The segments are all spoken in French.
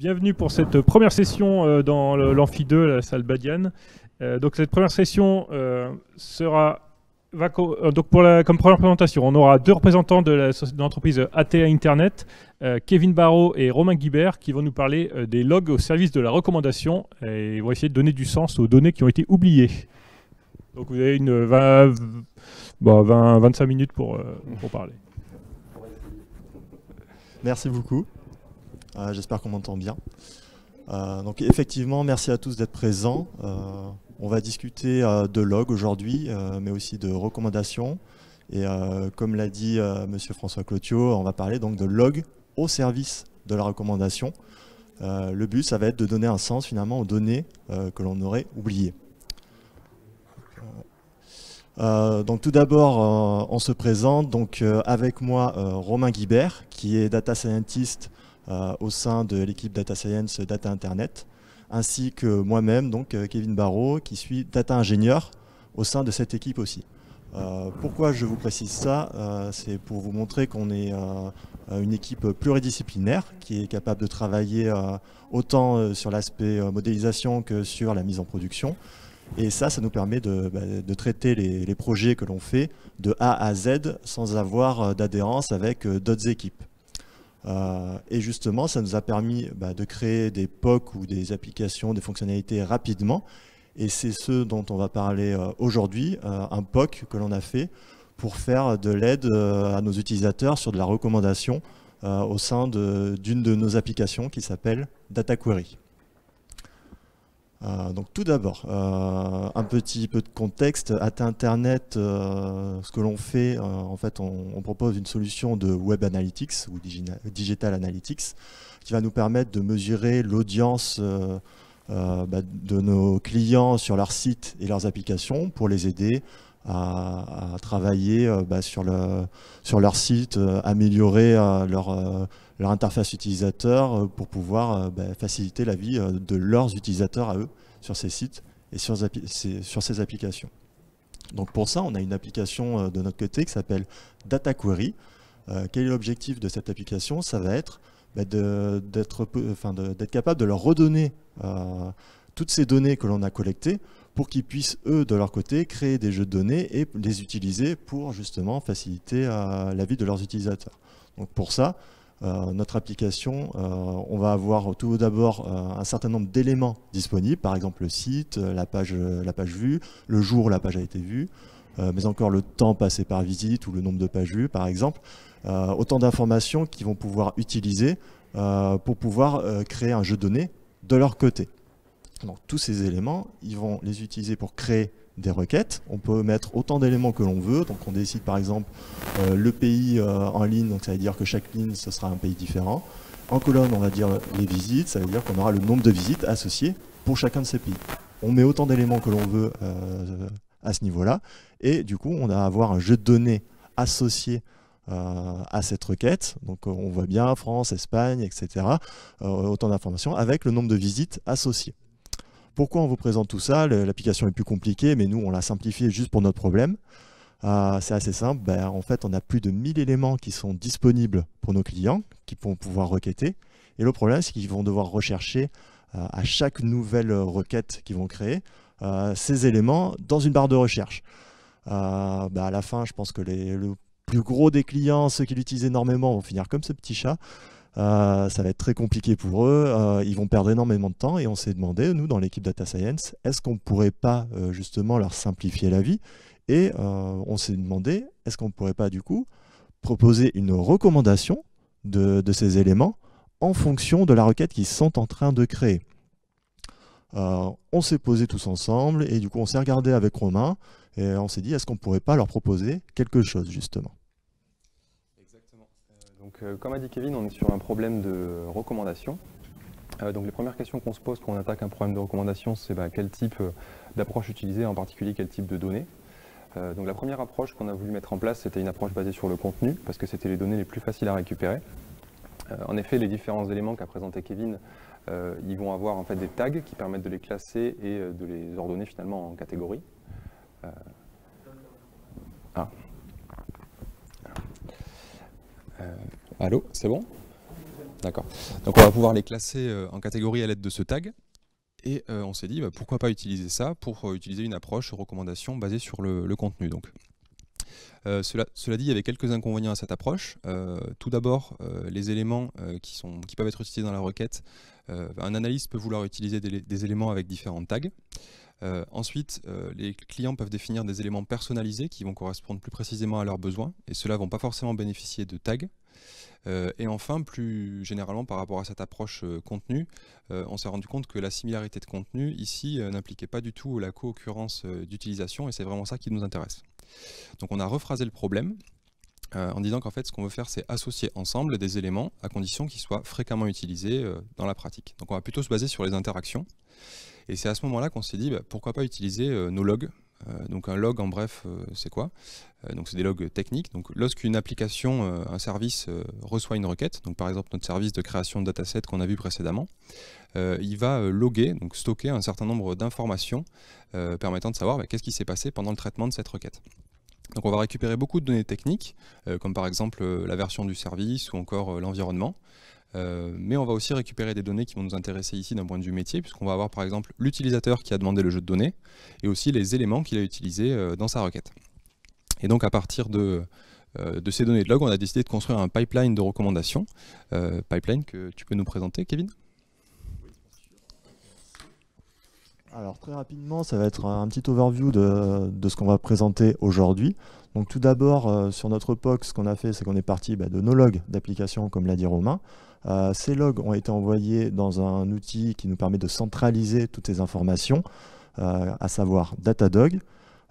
Bienvenue pour cette première session euh, dans l'amphi 2, la salle Badiane. Euh, donc cette première session euh, sera donc pour la, comme première présentation, on aura deux représentants de l'entreprise ATA Internet, Kevin Barreau et Romain Guibert, qui vont nous parler des logs au service de la recommandation et vont essayer de donner du sens aux données qui ont été oubliées. Donc vous avez une 20 25 minutes pour parler. Merci beaucoup. Euh, j'espère qu'on m'entend bien. Euh, donc effectivement, merci à tous d'être présents. Euh, on va discuter de log aujourd'hui, mais aussi de recommandations. Et comme l'a dit Monsieur François Clotiot, on va parler donc de log au service de la recommandation. le but, ça va être de donner un sens finalement aux données que l'on aurait oubliées. donc tout d'abord, on se présente donc avec moi Romain Guibert, qui est data scientist euh, au sein de l'équipe Data Science Data Internet, ainsi que moi-même, donc euh, Kevin Barrault, qui suis data ingénieur au sein de cette équipe aussi. Euh, pourquoi je vous précise ça C'est pour vous montrer qu'on est une équipe pluridisciplinaire qui est capable de travailler autant sur l'aspect modélisation que sur la mise en production. Et ça, ça nous permet de, bah, traiter les, projets que l'on fait de A à Z sans avoir d'adhérence avec d'autres équipes. Euh, et justement, ça nous a permis bah, de créer des POC ou des applications, des fonctionnalités rapidement. Et c'est ce dont on va parler euh, aujourd'hui, euh, un POC que l'on a fait pour faire de l'aide à nos utilisateurs sur de la recommandation au sein d'une de nos applications qui s'appelle Data Query. Euh, donc tout d'abord, euh, un petit peu de contexte. À Internet, euh, ce que l'on fait, en fait, on, propose une solution de Web Analytics ou Digital Analytics qui va nous permettre de mesurer l'audience bah, de nos clients sur leur sites et leurs applications pour les aider à, travailler euh, bah, sur, le, sur leur site, euh, améliorer euh, leur, leur interface utilisateur pour pouvoir bah, faciliter la vie de leurs utilisateurs à eux sur ces sites et sur, sur ces applications. Donc pour ça, on a une application de notre côté qui s'appelle Data Query. quel est l'objectif de cette application Ça va être bah, d'être capable de leur redonner toutes ces données que l'on a collectées pour qu'ils puissent, eux, de leur côté, créer des jeux de données et les utiliser pour justement faciliter euh, la vie de leurs utilisateurs. Donc pour ça, euh, notre application, euh, on va avoir tout d'abord un certain nombre d'éléments disponibles, par exemple le site, la page, la page vue, le jour où la page a été vue, mais encore le temps passé par visite ou le nombre de pages vues, par exemple. autant d'informations qu'ils vont pouvoir utiliser pour pouvoir créer un jeu de données de leur côté. Donc tous ces éléments, ils vont les utiliser pour créer des requêtes. On peut mettre autant d'éléments que l'on veut. Donc on décide par exemple euh, le pays euh, en ligne, donc ça veut dire que chaque ligne, ce sera un pays différent. En colonne, on va dire les visites, ça veut dire qu'on aura le nombre de visites associées pour chacun de ces pays. On met autant d'éléments que l'on veut euh, à ce niveau-là. Et du coup, on va avoir un jeu de données associé à cette requête. Donc on voit bien France, Espagne, etc. autant d'informations avec le nombre de visites associées pourquoi on vous présente tout ça L'application est plus compliquée, mais nous, on l'a simplifiée juste pour notre problème. Ah, c'est assez simple. Ben, en fait, on a plus de 1000 éléments qui sont disponibles pour nos clients, qui vont pouvoir requêter. Et le problème, c'est qu'ils vont devoir rechercher euh, à chaque nouvelle requête qu'ils vont créer euh, ces éléments dans une barre de recherche. Euh, ben, à la fin, je pense que le plus gros des clients, ceux qui l'utilisent énormément, vont finir comme ce petit chat. Euh, ça va être très compliqué pour eux, euh, ils vont perdre énormément de temps et on s'est demandé, nous dans l'équipe Data Science, est-ce qu'on ne pourrait pas euh, justement leur simplifier la vie Et on s'est demandé, est-ce qu'on ne pourrait pas du coup proposer une recommandation de, de, ces éléments en fonction de la requête qu'ils sont en train de créer on s'est posé tous ensemble et du coup on s'est regardé avec Romain et on s'est dit est-ce qu'on ne pourrait pas leur proposer quelque chose justement euh, comme a dit Kevin, on est sur un problème de recommandation. Euh, donc, les premières questions qu'on se pose quand on attaque un problème de recommandation, c'est bah, quel type euh, d'approche utiliser, en particulier quel type de données. donc, la première approche qu'on a voulu mettre en place, c'était une approche basée sur le contenu, parce que c'était les données les plus faciles à récupérer. en effet, les différents éléments qu'a présenté Kevin, ils vont avoir en fait des tags qui permettent de les classer et de les ordonner finalement en catégories. Ah. Euh, allô, c'est bon D'accord. Donc on va pouvoir les classer euh, en catégories à l'aide de ce tag. Et euh, on s'est dit, bah, pourquoi pas utiliser ça pour utiliser une approche recommandation basée sur le, le contenu. Donc. Euh, cela, dit, il y avait quelques inconvénients à cette approche. Euh, tout d'abord, euh, les éléments qui, peuvent être utilisés dans la requête. un analyste peut vouloir utiliser des, éléments avec différents tags. ensuite, les clients peuvent définir des éléments personnalisés qui vont correspondre plus précisément à leurs besoins, et ceux ne vont pas forcément bénéficier de tags. Euh, et enfin, plus généralement par rapport à cette approche euh, contenu, euh, on s'est rendu compte que la similarité de contenu ici n'impliquait pas du tout la co-occurrence d'utilisation et c'est vraiment ça qui nous intéresse. Donc on a rephrasé le problème en disant qu'en fait ce qu'on veut faire c'est associer ensemble des éléments à condition qu'ils soient fréquemment utilisés dans la pratique. Donc on va plutôt se baser sur les interactions et c'est à ce moment-là qu'on s'est dit bah, pourquoi pas utiliser nos logs euh, donc un log en bref, euh, c'est quoi euh, Donc c'est des logs techniques. lorsqu'une application, un service reçoit une requête, par exemple notre service de création de dataset qu'on a vu précédemment, il va loguer, donc stocker un certain nombre d'informations permettant de savoir bah, qu'est-ce qui s'est passé pendant le traitement de cette requête. Donc on va récupérer beaucoup de données techniques, comme par exemple la version du service ou encore l'environnement. Euh, mais on va aussi récupérer des données qui vont nous intéresser ici d'un point de vue métier, puisqu'on va avoir par exemple l'utilisateur qui a demandé le jeu de données, et aussi les éléments qu'il a utilisés euh, dans sa requête. Et donc à partir euh, de, ces données de log, on a décidé de construire un pipeline de recommandations, pipeline que tu peux nous présenter Kevin Alors très rapidement, ça va être un petit overview de, ce qu'on va présenter aujourd'hui. Donc tout d'abord, sur notre POC, ce qu'on a fait, c'est qu'on est parti bah, de nos logs d'applications, comme l'a dit Romain. Euh, ces logs ont été envoyés dans un outil qui nous permet de centraliser toutes ces informations, euh, à savoir Datadog.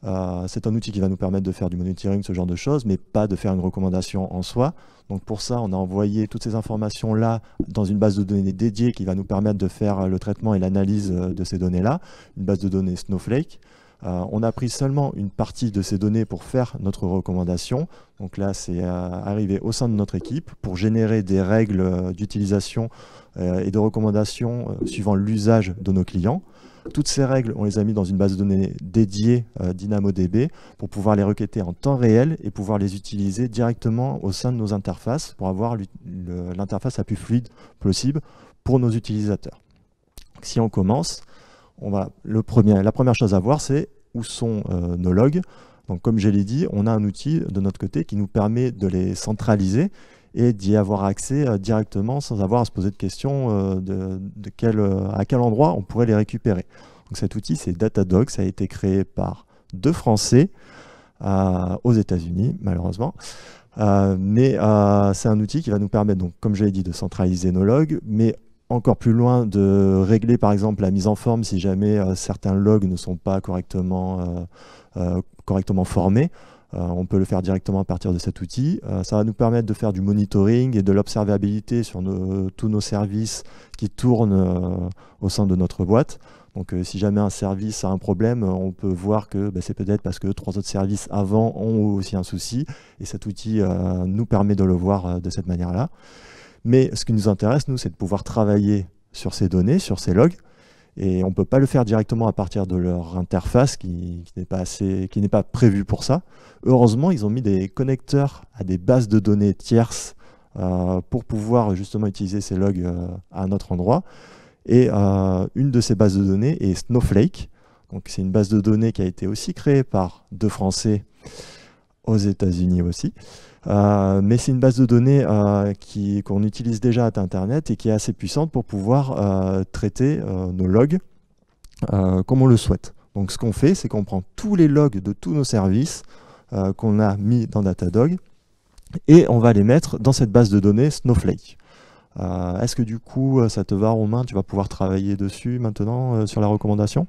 Euh, c'est un outil qui va nous permettre de faire du monitoring, ce genre de choses, mais pas de faire une recommandation en soi. Donc pour ça, on a envoyé toutes ces informations-là dans une base de données dédiée qui va nous permettre de faire le traitement et l'analyse de ces données-là, une base de données Snowflake. Euh, on a pris seulement une partie de ces données pour faire notre recommandation. Donc là, c'est euh, arrivé au sein de notre équipe pour générer des règles euh, d'utilisation et de recommandation suivant l'usage de nos clients. Toutes ces règles, on les a mis dans une base de données dédiée DynamoDB pour pouvoir les requêter en temps réel et pouvoir les utiliser directement au sein de nos interfaces pour avoir l'interface la plus fluide possible pour nos utilisateurs. Si on commence, on va, la première chose à voir, c'est où sont euh, nos logs. Donc, comme je l'ai dit, on a un outil de notre côté qui nous permet de les centraliser et d'y avoir accès euh, directement sans avoir à se poser de questions euh, de, quel, à quel endroit on pourrait les récupérer. Donc, cet outil, c'est Datadog. Ça a été créé par deux Français aux États-Unis, malheureusement. mais c'est un outil qui va nous permettre, donc, comme je l'ai dit, de centraliser nos logs, mais encore plus loin de régler par exemple la mise en forme si jamais euh, certains logs ne sont pas correctement, euh, euh, correctement formés. on peut le faire directement à partir de cet outil. ça va nous permettre de faire du monitoring et de l'observabilité sur tous nos services qui tournent au sein de notre boîte. Donc si jamais un service a un problème, on peut voir que bah, c'est peut-être parce que trois autres services avant ont aussi un souci, et cet outil nous permet de le voir de cette manière-là. Mais ce qui nous intéresse, nous, c'est de pouvoir travailler sur ces données, sur ces logs, et on ne peut pas le faire directement à partir de leur interface qui, n'est pas, assez, qui pas prévue pour ça. Heureusement, ils ont mis des connecteurs à des bases de données tierces euh, pour pouvoir justement utiliser ces logs euh, à un autre endroit. Et euh, une de ces bases de données est Snowflake. Donc c'est une base de données qui a été aussi créée par deux Français aux États-Unis aussi. Euh, mais c'est une base de données euh, qu'on utilise déjà à Internet et qui est assez puissante pour pouvoir euh, traiter nos logs comme on le souhaite. Donc ce qu'on fait, c'est qu'on prend tous les logs de tous nos services qu'on a mis dans Datadog et on va les mettre dans cette base de données Snowflake. Est-ce que du coup, ça te va Romain Tu vas pouvoir travailler dessus maintenant sur la recommandation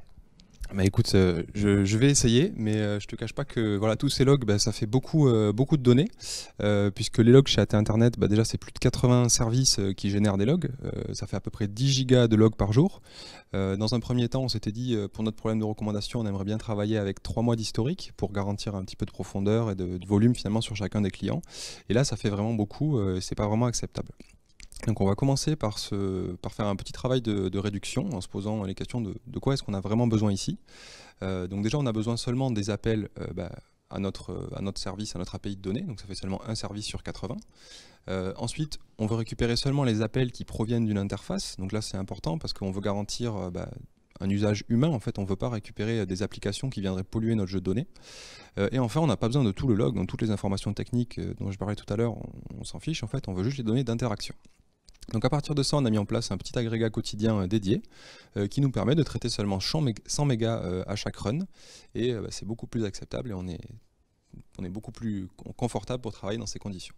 bah, écoute, euh, je, vais essayer, mais euh, je te cache pas que voilà tous ces logs, bah, ça fait beaucoup, euh, beaucoup de données, puisque les logs chez AT Internet, bah, déjà c'est plus de 80 services qui génèrent des logs, ça fait à peu près 10 gigas de logs par jour. dans un premier temps, on s'était dit, pour notre problème de recommandation, on aimerait bien travailler avec 3 mois d'historique pour garantir un petit peu de profondeur et de, de, volume finalement sur chacun des clients. Et là, ça fait vraiment beaucoup, c'est pas vraiment acceptable. Donc on va commencer par, faire un petit travail de, réduction en se posant les questions de, quoi est-ce qu'on a vraiment besoin ici. Euh, donc déjà on a besoin seulement des appels euh, bah, euh, à, notre, service, à notre API de données, donc ça fait seulement un service sur 80. ensuite, on veut récupérer seulement les appels qui proviennent d'une interface, donc là c'est important parce qu'on veut garantir bah, un usage humain, en fait on ne veut pas récupérer des applications qui viendraient polluer notre jeu de données. et enfin on n'a pas besoin de tout le log, donc toutes les informations techniques dont je parlais tout à l'heure, on s'en fiche, en fait on veut juste les données d'interaction. Donc à partir de ça, on a mis en place un petit agrégat quotidien euh, dédié euh, qui nous permet de traiter seulement 100 mégas euh, à chaque run. Et bah, c'est beaucoup plus acceptable et on est, on est beaucoup plus confortable pour travailler dans ces conditions.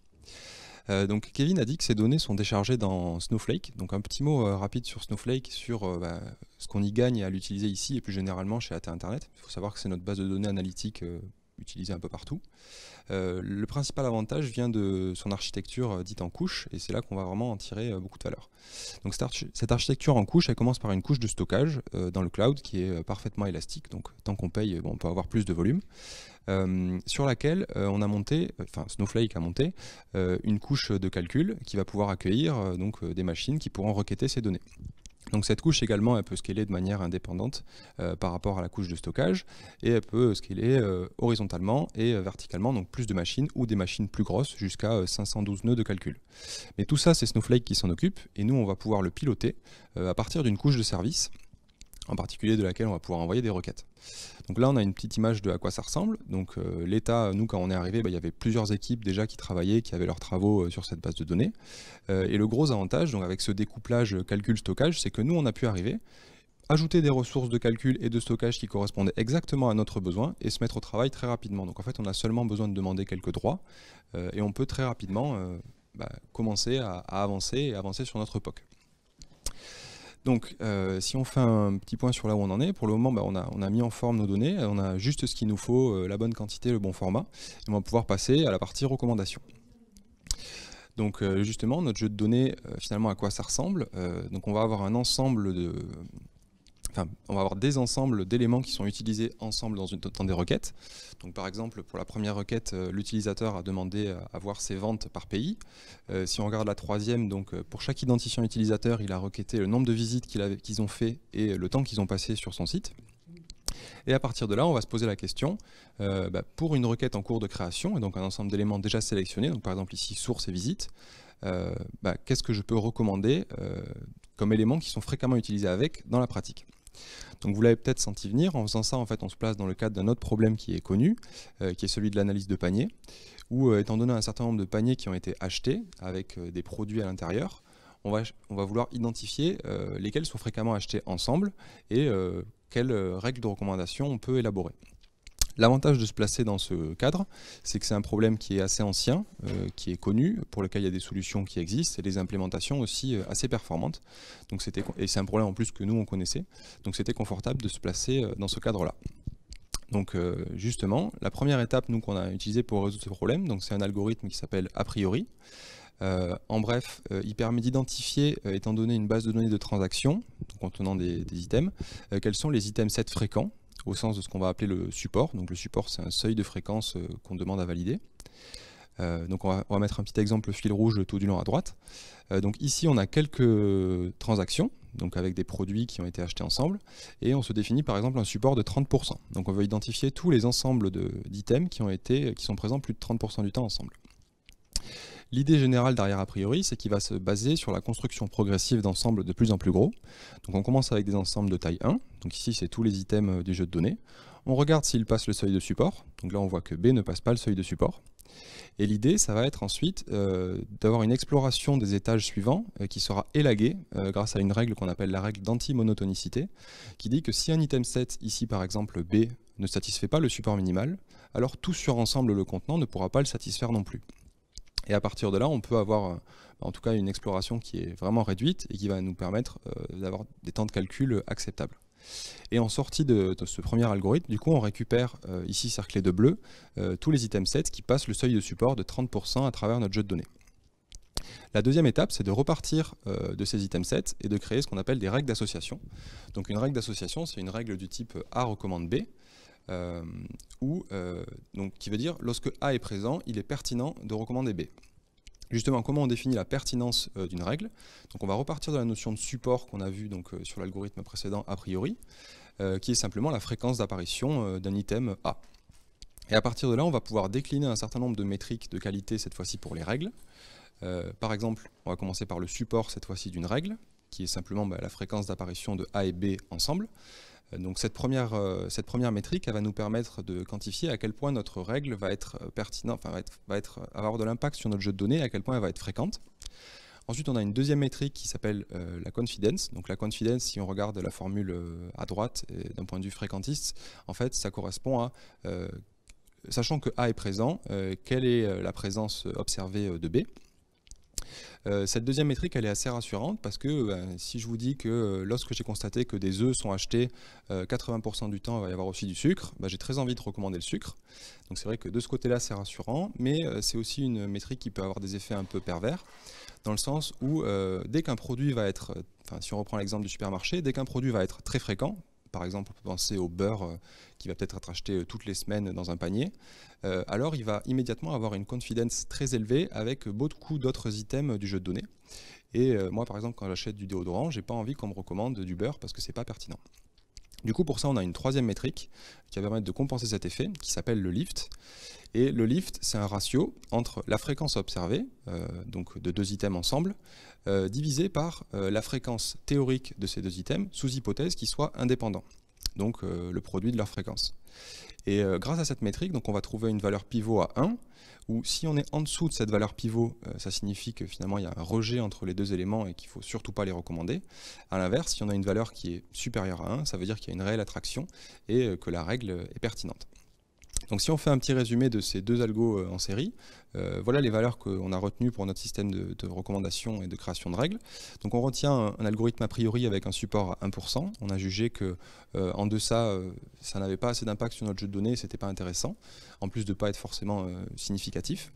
donc Kevin a dit que ces données sont déchargées dans Snowflake. Donc un petit mot rapide sur Snowflake, sur bah, ce qu'on y gagne à l'utiliser ici et plus généralement chez AT Internet. Il faut savoir que c'est notre base de données analytique utilisé un peu partout. Euh, le principal avantage vient de son architecture euh, dite en couche, et c'est là qu'on va vraiment en tirer euh, beaucoup de valeur. Donc cette, architecture en couche, elle commence par une couche de stockage dans le cloud qui est parfaitement élastique, donc tant qu'on paye, on peut avoir plus de volume, sur laquelle on a monté, enfin Snowflake a monté, une couche de calcul qui va pouvoir accueillir donc des machines qui pourront requêter ces données. Donc cette couche également, elle peut scaler de manière indépendante euh, par rapport à la couche de stockage et elle peut scaler euh, horizontalement et euh, verticalement, donc plus de machines ou des machines plus grosses jusqu'à 512 nœuds de calcul. Mais tout ça, c'est Snowflake qui s'en occupe et nous, on va pouvoir le piloter à partir d'une couche de service en particulier de laquelle on va pouvoir envoyer des requêtes. Donc là, on a une petite image de à quoi ça ressemble. Donc euh, l'État, nous, quand on est arrivé, bah, il y avait plusieurs équipes déjà qui travaillaient, qui avaient leurs travaux euh, sur cette base de données. Euh, et le gros avantage, donc avec ce découplage calcul-stockage, c'est que nous, on a pu arriver, ajouter des ressources de calcul et de stockage qui correspondaient exactement à notre besoin et se mettre au travail très rapidement. Donc en fait, on a seulement besoin de demander quelques droits et on peut très rapidement bah, commencer à, à, avancer et avancer sur notre POC. Donc, euh, si on fait un petit point sur là où on en est, pour le moment, bah, on, a, on, a, mis en forme nos données, on a juste ce qu'il nous faut, euh, la bonne quantité, le bon format, et on va pouvoir passer à la partie recommandation. Donc, euh, justement, notre jeu de données, finalement, à quoi ça ressemble Donc, on va avoir un ensemble de, on va avoir des ensembles d'éléments qui sont utilisés ensemble dans, une, des requêtes. Donc par exemple, pour la première requête, euh, l'utilisateur a demandé euh, à voir ses ventes par pays. Euh, si on regarde la troisième, donc pour chaque identifiant utilisateur, il a requêté le nombre de visites qu'ils ont fait et le temps qu'ils ont passé sur son site. Et à partir de là, on va se poser la question, bah, pour une requête en cours de création, et donc un ensemble d'éléments déjà sélectionnés, donc par exemple ici source et visites, bah, qu'est-ce que je peux recommander comme éléments qui sont fréquemment utilisés avec dans la pratique donc vous l'avez peut-être senti venir, en faisant ça, en fait, on se place dans le cadre d'un autre problème qui est connu, euh, qui est celui de l'analyse de panier, où euh, étant donné un certain nombre de paniers qui ont été achetés avec euh, des produits à l'intérieur, on va, on va vouloir identifier lesquels sont fréquemment achetés ensemble et quelles règles de recommandation on peut élaborer. L'avantage de se placer dans ce cadre, c'est que c'est un problème qui est assez ancien, euh, qui est connu, pour lequel il y a des solutions qui existent et des implémentations aussi euh, assez performantes. Donc et c'est un problème en plus que nous on connaissait. Donc c'était confortable de se placer euh, dans ce cadre-là. Donc justement, la première étape nous qu'on a utilisée pour résoudre ce problème, c'est un algorithme qui s'appelle a priori. en bref, il permet d'identifier, étant donné une base de données de transactions contenant des, des items, quels sont les items sets fréquents au sens de ce qu'on va appeler le support. Donc le support, c'est un seuil de fréquence euh, qu'on demande à valider. Euh, donc on va, mettre un petit exemple fil rouge, tout du long à droite. Euh, donc ici on a quelques transactions, donc avec des produits qui ont été achetés ensemble, et on se définit par exemple un support de 30%. Donc on veut identifier tous les ensembles d'items qui, ont été, qui sont présents plus de 30% du temps ensemble. L'idée générale derrière a priori, c'est qu'il va se baser sur la construction progressive d'ensembles de plus en plus gros. Donc on commence avec des ensembles de taille 1, donc ici, c'est tous les items euh, du jeu de données. On regarde s'il passe le seuil de support. Donc là, on voit que B ne passe pas le seuil de support. Et l'idée, ça va être ensuite euh, d'avoir une exploration des étages suivants euh, qui sera élaguée grâce à une règle qu'on appelle la règle d'anti-monotonicité, qui dit que si un item set, ici par exemple B, ne satisfait pas le support minimal, alors tout sur ensemble le contenant ne pourra pas le satisfaire non plus. Et à partir de là, on peut avoir en tout cas une exploration qui est vraiment réduite et qui va nous permettre d'avoir des temps de calcul acceptables. Et en sortie de, ce premier algorithme, du coup, on récupère, euh, ici cerclé de bleu, euh, tous les items sets qui passent le seuil de support de 30% à travers notre jeu de données. La deuxième étape, c'est de repartir euh, de ces items sets et de créer ce qu'on appelle des règles d'association. Donc une règle d'association, c'est une règle du type A recommande B, ou donc, qui veut dire lorsque A est présent, il est pertinent de recommander B justement comment on définit la pertinence euh, d'une règle. Donc on va repartir de la notion de support qu'on a vu donc, euh, sur l'algorithme précédent a priori, euh, qui est simplement la fréquence d'apparition d'un item A. Et à partir de là, on va pouvoir décliner un certain nombre de métriques de qualité, cette fois-ci pour les règles. par exemple, on va commencer par le support, cette fois-ci, d'une règle qui est simplement bah, la fréquence d'apparition de A et B ensemble. Euh, donc cette première, euh, métrique, va nous permettre de quantifier à quel point notre règle va être euh, pertinente, va, être, avoir de l'impact sur notre jeu de données, à quel point elle va être fréquente. Ensuite, on a une deuxième métrique qui s'appelle la confidence. Donc la confidence, si on regarde la formule à droite d'un point de vue fréquentiste, en fait, ça correspond à, sachant que A est présent, quelle est la présence observée de B euh, cette deuxième métrique, elle est assez rassurante parce que ben, si je vous dis que euh, lorsque j'ai constaté que des œufs sont achetés, 80% euh, du temps, il va y avoir aussi du sucre, ben, j'ai très envie de recommander le sucre. Donc c'est vrai que de ce côté-là, c'est rassurant, mais c'est aussi une métrique qui peut avoir des effets un peu pervers, dans le sens où dès qu'un produit va être, si on reprend l'exemple du supermarché, dès qu'un produit va être très fréquent, par exemple, on peut penser au beurre euh, qui va peut-être être acheté euh, toutes les semaines euh, dans un panier, alors il va immédiatement avoir une confidence très élevée avec beaucoup d'autres items du jeu de données. Et moi, par exemple, quand j'achète du déodorant, j'ai pas envie qu'on me recommande du beurre parce que c'est pas pertinent. Du coup, pour ça, on a une troisième métrique qui va permettre de compenser cet effet, qui s'appelle le lift. Et le lift, c'est un ratio entre la fréquence observée, euh, donc de deux items ensemble, euh, divisé par euh, la fréquence théorique de ces deux items, sous hypothèse qu'ils soient indépendants, donc le produit de leur fréquence. Et grâce à cette métrique, donc on va trouver une valeur pivot à 1, ou si on est en dessous de cette valeur pivot, euh, ça signifie que finalement il y a un rejet entre les deux éléments et qu'il ne faut surtout pas les recommander. A l'inverse, si on a une valeur qui est supérieure à 1, ça veut dire qu'il y a une réelle attraction et euh, que la règle est pertinente. Donc si on fait un petit résumé de ces deux algos euh, en série, euh, voilà les valeurs qu'on a retenues pour notre système de, recommandation et de création de règles. Donc on retient un, algorithme a priori avec un support à 1%. On a jugé que euh, en deçà, ça n'avait pas assez d'impact sur notre jeu de données, c'était pas intéressant, en plus de ne pas être forcément significatif.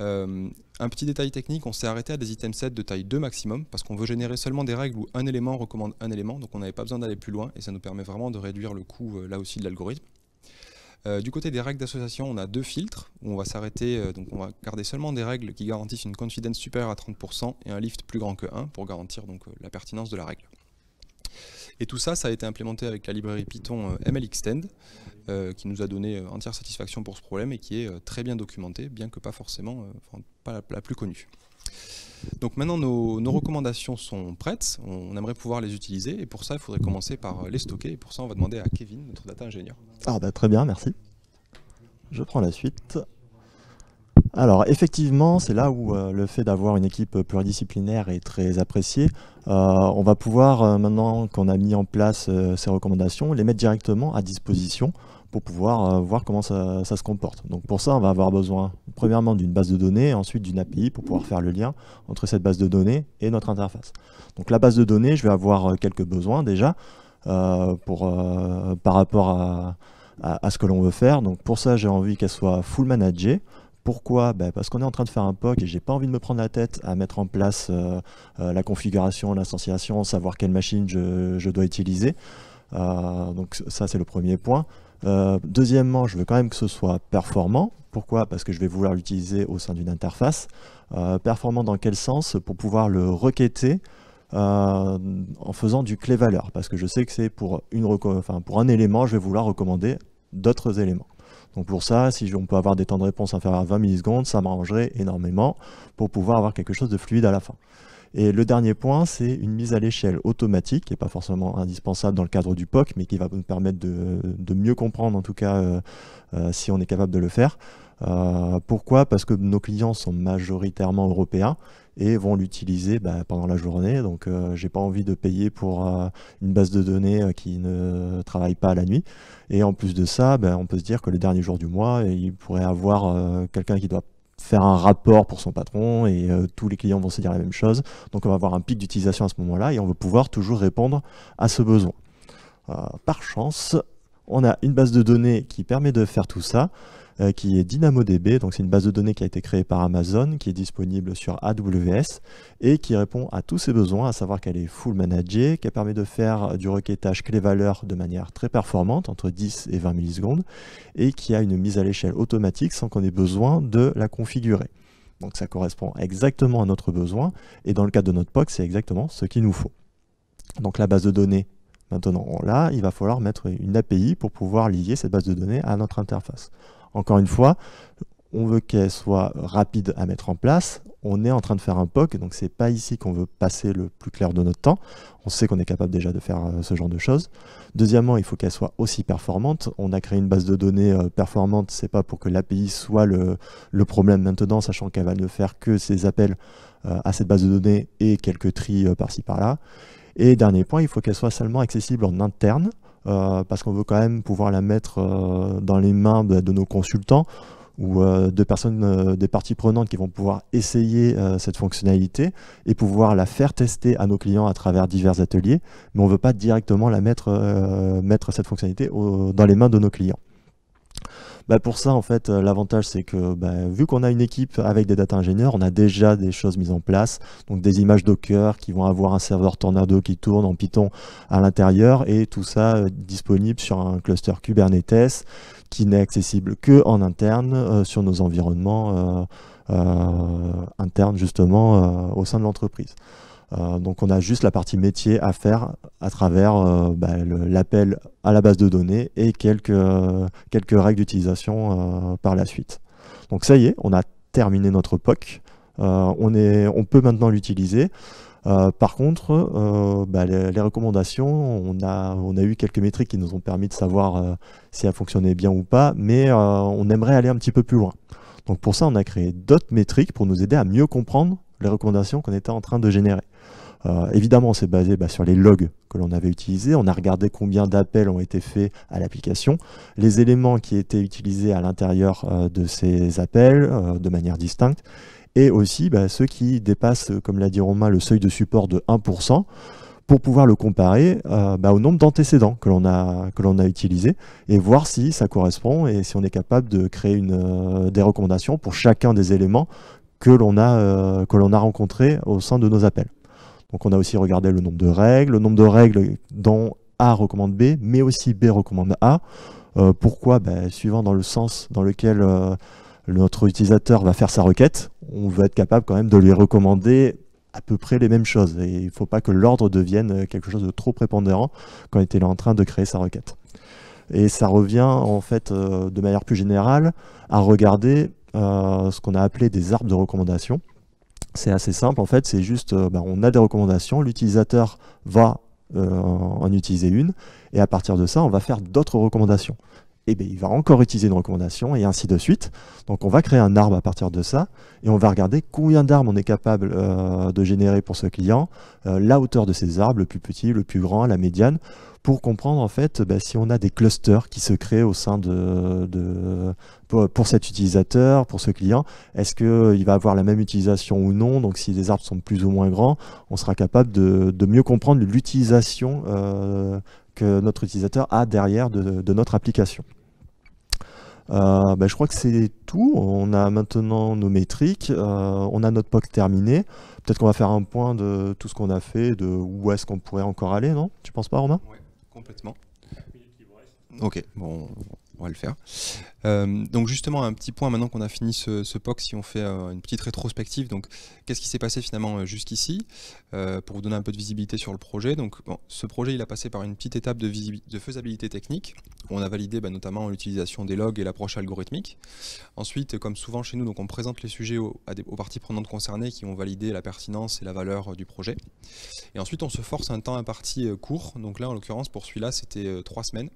un petit détail technique, on s'est arrêté à des items 7 de taille 2 maximum, parce qu'on veut générer seulement des règles où un élément recommande un élément, donc on n'avait pas besoin d'aller plus loin, et ça nous permet vraiment de réduire le coût là aussi de l'algorithme. Euh, du côté des règles d'association, on a deux filtres. Où on va s'arrêter, euh, donc on va garder seulement des règles qui garantissent une confidence supérieure à 30% et un lift plus grand que 1 pour garantir donc euh, la pertinence de la règle. Et tout ça, ça a été implémenté avec la librairie Python MLXtend, Extend, qui nous a donné entière satisfaction pour ce problème et qui est très bien documentée, bien que pas forcément, pas la, plus connue. Donc maintenant, nos, recommandations sont prêtes. On aimerait pouvoir les utiliser. Et pour ça, il faudrait commencer par les stocker. Et pour ça, on va demander à Kevin, notre data ingénieur. Ah bah, très bien, merci. Je prends la suite. Alors effectivement, c'est là où euh, le fait d'avoir une équipe pluridisciplinaire est très apprécié. Euh, on va pouvoir, euh, maintenant qu'on a mis en place ces recommandations, les mettre directement à disposition pour pouvoir euh, voir comment ça, se comporte. Donc pour ça, on va avoir besoin premièrement d'une base de données, ensuite d'une API pour pouvoir faire le lien entre cette base de données et notre interface. Donc la base de données, je vais avoir euh, quelques besoins déjà euh, pour, par rapport à, ce que l'on veut faire. Donc pour ça, j'ai envie qu'elle soit full managée. Pourquoi ben, Parce qu'on est en train de faire un POC et j'ai pas envie de me prendre la tête à mettre en place la configuration, l'instanciation, savoir quelle machine je dois utiliser. donc ça c'est le premier point. Euh, deuxièmement, je veux quand même que ce soit performant. Pourquoi Parce que je vais vouloir l'utiliser au sein d'une interface. Euh, performant dans quel sens Pour pouvoir le requêter euh, en faisant du clé valeur. Parce que je sais que c'est pour, pour un élément, je vais vouloir recommander d'autres éléments. Donc pour ça, si on peut avoir des temps de réponse inférieurs à 20 millisecondes, ça m'arrangerait énormément pour pouvoir avoir quelque chose de fluide à la fin. Et le dernier point, c'est une mise à l'échelle automatique, qui n'est pas forcément indispensable dans le cadre du POC, mais qui va nous permettre de, mieux comprendre, en tout cas, euh, euh, si on est capable de le faire. Euh, pourquoi Parce que nos clients sont majoritairement européens et vont l'utiliser bah, pendant la journée. Donc, j'ai pas envie de payer pour une base de données qui ne travaille pas la nuit. Et en plus de ça, bah, on peut se dire que le dernier jour du mois, il pourrait avoir quelqu'un qui doit faire un rapport pour son patron et euh, tous les clients vont se dire la même chose. Donc on va avoir un pic d'utilisation à ce moment-là et on va pouvoir toujours répondre à ce besoin. Euh, par chance, on a une base de données qui permet de faire tout ça, euh, qui est DynamoDB, donc c'est une base de données qui a été créée par Amazon, qui est disponible sur AWS, et qui répond à tous ses besoins, à savoir qu'elle est full managée, qu'elle permet de faire du requêtage clé-valeur de manière très performante, entre 10 et 20 millisecondes, et qui a une mise à l'échelle automatique sans qu'on ait besoin de la configurer. Donc ça correspond exactement à notre besoin, et dans le cas de notre POC, c'est exactement ce qu'il nous faut. Donc la base de données Maintenant, là, il va falloir mettre une API pour pouvoir lier cette base de données à notre interface. Encore une fois, on veut qu'elle soit rapide à mettre en place, on est en train de faire un POC, donc c'est pas ici qu'on veut passer le plus clair de notre temps. On sait qu'on est capable déjà de faire euh, ce genre de choses. Deuxièmement, il faut qu'elle soit aussi performante. On a créé une base de données euh, performante, c'est pas pour que l'API soit le, problème maintenant, sachant qu'elle va ne faire que ses appels euh, à cette base de données et quelques tris par-ci par-là. Et dernier point, il faut qu'elle soit seulement accessible en interne, parce qu'on veut quand même pouvoir la mettre dans les mains de, nos consultants ou euh, de personnes, euh, des parties prenantes qui vont pouvoir essayer euh, cette fonctionnalité et pouvoir la faire tester à nos clients à travers divers ateliers, mais on ne veut pas directement la mettre, mettre cette fonctionnalité dans les mains de nos clients. Bah, pour ça, en fait, l'avantage, c'est que bah, vu qu'on a une équipe avec des data ingénieurs, on a déjà des choses mises en place, donc des images Docker qui vont avoir un serveur Tornado qui tourne en Python à l'intérieur, et tout ça disponible sur un cluster Kubernetes qui n'est accessible que en interne euh, sur nos environnements euh, euh, internes justement au sein de l'entreprise. donc on a juste la partie métier à faire à travers bah, l'appel à la base de données et quelques, quelques règles d'utilisation par la suite. Donc ça y est, on a terminé notre POC. on, est, on peut maintenant l'utiliser. Euh, par contre, euh, bah, les, recommandations, on a, eu quelques métriques qui nous ont permis de savoir euh, si elles fonctionnaient bien ou pas, mais on aimerait aller un petit peu plus loin. Donc pour ça, on a créé d'autres métriques pour nous aider à mieux comprendre les recommandations qu'on était en train de générer. évidemment, c'est basé bah, sur les logs que l'on avait utilisés, on a regardé combien d'appels ont été faits à l'application, les éléments qui étaient utilisés à l'intérieur de ces appels de manière distincte, et aussi bah, ceux qui dépassent, euh, comme l'a dit Romain, le seuil de support de 1% pour pouvoir le comparer euh, bah, au nombre d'antécédents que l'on a que a utilisé et voir si ça correspond et si on est capable de créer une, euh, des recommandations pour chacun des éléments que l'on a a rencontré au sein de nos appels. Donc on a aussi regardé le nombre de règles, le nombre de règles dont A recommande B, mais aussi B recommande A. pourquoi ben, Suivant dans le sens dans lequel notre utilisateur va faire sa requête, on va être capable quand même de lui recommander à peu près les mêmes choses. Et il ne faut pas que l'ordre devienne quelque chose de trop prépondérant quand il est en train de créer sa requête. Et ça revient en fait euh, de manière plus générale à regarder euh, ce qu'on a appelé des arbres de recommandation. C'est assez simple en fait, c'est juste euh, bah, on a des recommandations, l'utilisateur va en utiliser une et à partir de ça on va faire d'autres recommandations. Eh ben, il va encore utiliser une recommandation et ainsi de suite. Donc on va créer un arbre à partir de ça et on va regarder combien d'arbres on est capable euh, de générer pour ce client, euh, la hauteur de ces arbres, le plus petit, le plus grand, la médiane, pour comprendre en fait ben, si on a des clusters qui se créent au sein de, pour, cet utilisateur, pour ce client, est-ce qu'il va avoir la même utilisation ou non, donc si les arbres sont plus ou moins grands, on sera capable de, mieux comprendre l'utilisation euh, que notre utilisateur a derrière de notre application. Euh, ben, je crois que c'est tout. On a maintenant nos métriques, euh, on a notre POC terminé. Peut-être qu'on va faire un point de tout ce qu'on a fait, de où est-ce qu'on pourrait encore aller, non Tu penses pas, Romain Oui, complètement. Ok, bon, on va le faire. Euh, donc justement, un petit point maintenant qu'on a fini ce, POC, si on fait euh, une petite rétrospective, donc qu'est-ce qui s'est passé finalement euh, jusqu'ici, pour vous donner un peu de visibilité sur le projet. Donc ce projet, il a passé par une petite étape de, faisabilité technique. On a validé bah, notamment l'utilisation des logs et l'approche algorithmique. Ensuite, comme souvent chez nous, donc on présente les sujets aux, aux parties prenantes concernées qui ont validé la pertinence et la valeur du projet. Et ensuite, on se force un temps imparti court. Donc là, en l'occurrence, pour celui-là, c'était trois semaines.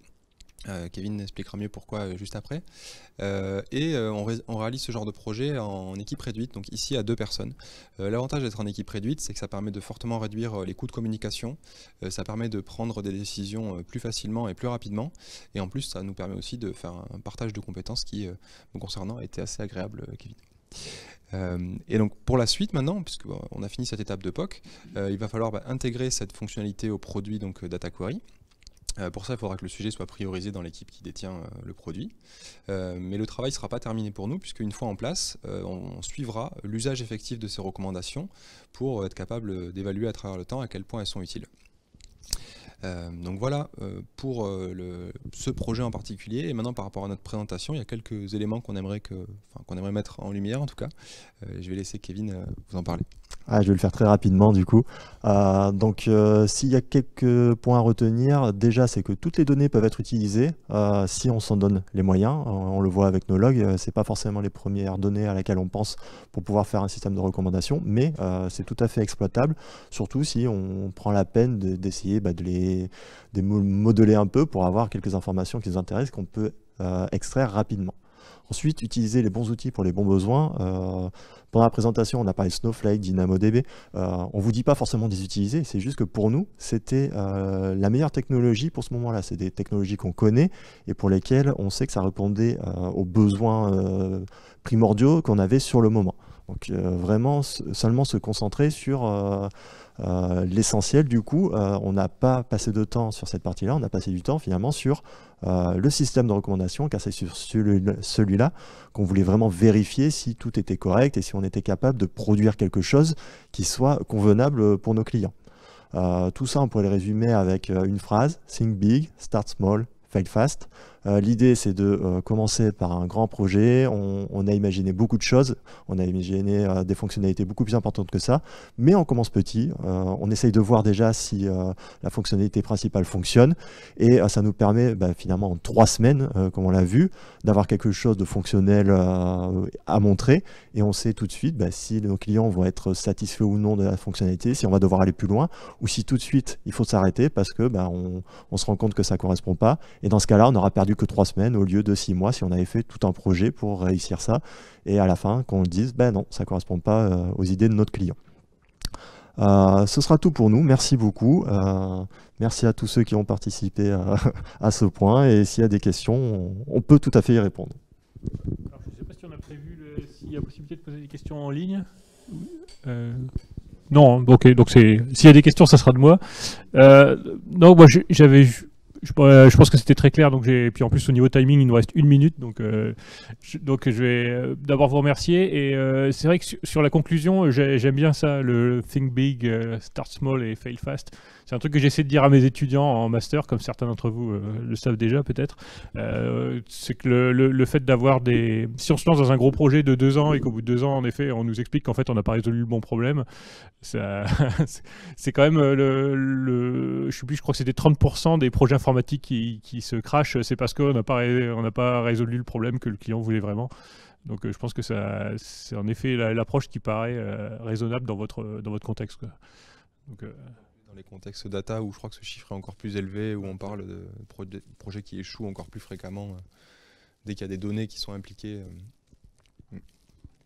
Euh, Kevin expliquera mieux pourquoi euh, juste après. Euh, et on, réalise ce genre de projet en équipe réduite, donc ici à deux personnes. L'avantage d'être en équipe réduite, c'est que ça permet de fortement réduire les coûts de communication, ça permet de prendre des décisions plus facilement et plus rapidement, et en plus ça nous permet aussi de faire un partage de compétences qui, concernant, était assez agréable, Kevin. et donc pour la suite maintenant, puisqu'on a fini cette étape de POC, il va falloir bah, intégrer cette fonctionnalité au produit donc, Data Query. Euh, pour ça, il faudra que le sujet soit priorisé dans l'équipe qui détient euh, le produit. Euh, mais le travail ne sera pas terminé pour nous, puisque une fois en place, on, suivra l'usage effectif de ces recommandations pour être capable d'évaluer à travers le temps à quel point elles sont utiles. Euh, donc voilà euh, pour euh, ce projet en particulier. Et maintenant par rapport à notre présentation, il y a quelques éléments qu'on aimerait, que, qu'on aimerait mettre en lumière en tout cas. je vais laisser Kevin vous en parler. Ah, je vais le faire très rapidement du coup. donc s'il y a quelques points à retenir, déjà c'est que toutes les données peuvent être utilisées si on s'en donne les moyens. on le voit avec nos logs, c'est pas forcément les premières données à laquelle on pense pour pouvoir faire un système de recommandation, mais c'est tout à fait exploitable, surtout si on prend la peine d'essayer bah, de les modeler un peu pour avoir quelques informations qui nous intéressent, qu'on peut euh, extraire rapidement. Ensuite, utiliser les bons outils pour les bons besoins. Euh, pendant la présentation, on a parlé Snowflake, DynamoDB. Euh, on ne vous dit pas forcément de les c'est juste que pour nous, c'était la meilleure technologie pour ce moment-là. C'est des technologies qu'on connaît et pour lesquelles on sait que ça répondait aux besoins primordiaux qu'on avait sur le moment. Donc vraiment, seulement se concentrer sur euh, l'essentiel, du coup, euh, on n'a pas passé de temps sur cette partie-là, on a passé du temps finalement sur euh, le système de recommandation, car c'est sur celui-là qu'on voulait vraiment vérifier si tout était correct et si on était capable de produire quelque chose qui soit convenable pour nos clients. tout ça, on pourrait le résumer avec une phrase, think big, start small, fail fast. Euh, l'idée, c'est de euh, commencer par un grand projet. On, a imaginé beaucoup de choses. On a imaginé euh, des fonctionnalités beaucoup plus importantes que ça. Mais on commence petit. on essaye de voir déjà si la fonctionnalité principale fonctionne. Et ça nous permet bah, finalement en trois semaines, comme on l'a vu, d'avoir quelque chose de fonctionnel à montrer. Et on sait tout de suite bah, si nos clients vont être satisfaits ou non de la fonctionnalité, si on va devoir aller plus loin, ou si tout de suite il faut s'arrêter parce que bah, on, se rend compte que ça ne correspond pas. Et dans ce cas-là, on aura perdu que trois semaines au lieu de six mois si on avait fait tout un projet pour réussir ça. Et à la fin, qu'on dise, ben non, ça correspond pas euh, aux idées de notre client. Euh, ce sera tout pour nous. Merci beaucoup. Euh, merci à tous ceux qui ont participé à, ce point. Et s'il y a des questions, on, peut tout à fait y répondre. je sais pas si on a prévu s'il y a possibilité de poser des questions en ligne. non, ok. Donc s'il y a des questions, ça sera de moi. non, moi j'avais euh, je, pense que c'était très clair. Donc et puis en plus au niveau timing, il nous reste une minute, donc euh, je, donc je vais euh, d'abord vous remercier. Et c'est vrai que sur, la conclusion, j'aime bien ça, le think big, start small et fail fast. C'est un truc que j'essaie de dire à mes étudiants en master, comme certains d'entre vous euh, le savent déjà peut-être. Euh, c'est que le, fait d'avoir des... Si on se lance dans un gros projet de deux ans et qu'au bout de deux ans, en effet, on nous explique qu'en fait, on n'a pas résolu le bon problème, c'est quand même euh, le, Je Je, sais plus, je crois que c'était 30% des projets informatiques qui, se crachent, c'est parce qu'on n'a pas, résolu le problème que le client voulait vraiment. Donc je pense que c'est en effet l'approche qui paraît raisonnable dans votre, dans votre contexte. Donc, les contextes data où je crois que ce chiffre est encore plus élevé, où on parle de projets qui échouent encore plus fréquemment euh, dès qu'il y a des données qui sont impliquées. Euh. Mm.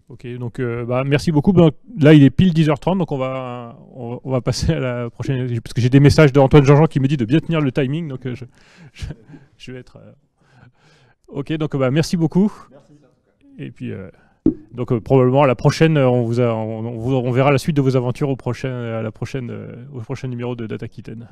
Ok, donc euh, bah, merci beaucoup. Ben, là, il est pile 10h30, donc on va, on, va passer à la prochaine. Parce que j'ai des messages d'Antoine Jean-Jean qui me dit de bien tenir le timing, donc je, vais être. Ok, donc bah, merci beaucoup. Merci. Et puis. Donc euh, probablement à la prochaine, euh, on, on, verra la suite de vos aventures au prochain, euh, au prochain numéro de Data Kitten.